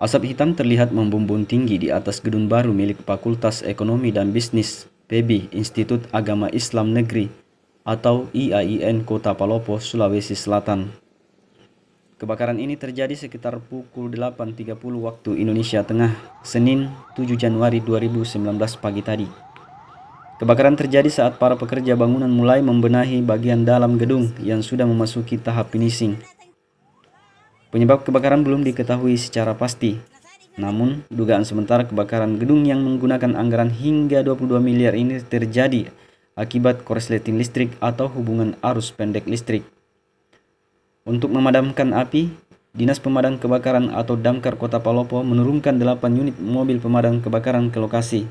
Asap hitam terlihat membumbung tinggi di atas gedung baru milik Fakultas Ekonomi dan Bisnis PB Institut Agama Islam Negeri atau IAIN Kota Palopo, Sulawesi Selatan. Kebakaran ini terjadi sekitar pukul 8.30 waktu Indonesia Tengah, Senin 7 Januari 2019 pagi tadi. Kebakaran terjadi saat para pekerja bangunan mulai membenahi bagian dalam gedung yang sudah memasuki tahap finishing. Penyebab kebakaran belum diketahui secara pasti. Namun, dugaan sementara kebakaran gedung yang menggunakan anggaran hingga 22 miliar ini terjadi akibat korsleting listrik atau hubungan arus pendek listrik. Untuk memadamkan api, Dinas Pemadam Kebakaran atau Damkar Kota Palopo menurunkan 8 unit mobil pemadam kebakaran ke lokasi.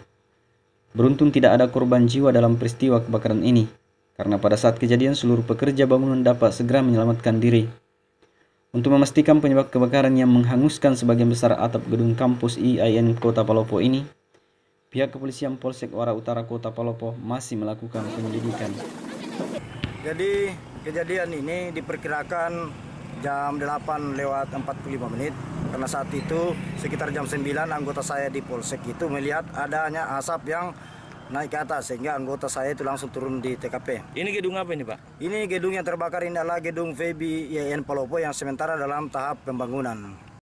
Beruntung tidak ada korban jiwa dalam peristiwa kebakaran ini, karena pada saat kejadian seluruh pekerja bangunan dapat segera menyelamatkan diri. Untuk memastikan penyebab kebakaran yang menghanguskan sebagian besar atap gedung kampus e IAIN Kota Palopo ini, pihak kepolisian Polsek Wara Utara Kota Palopo masih melakukan penyelidikan. Jadi kejadian ini diperkirakan jam 8 lewat 45 menit karena saat itu sekitar jam 9 anggota saya di Polsek itu melihat adanya asap yang naik ke atas sehingga anggota saya itu langsung turun di TKP. Ini gedung apa ini Pak? Ini gedung yang terbakar ini adalah gedung VBIN YN Palopo yang sementara dalam tahap pembangunan.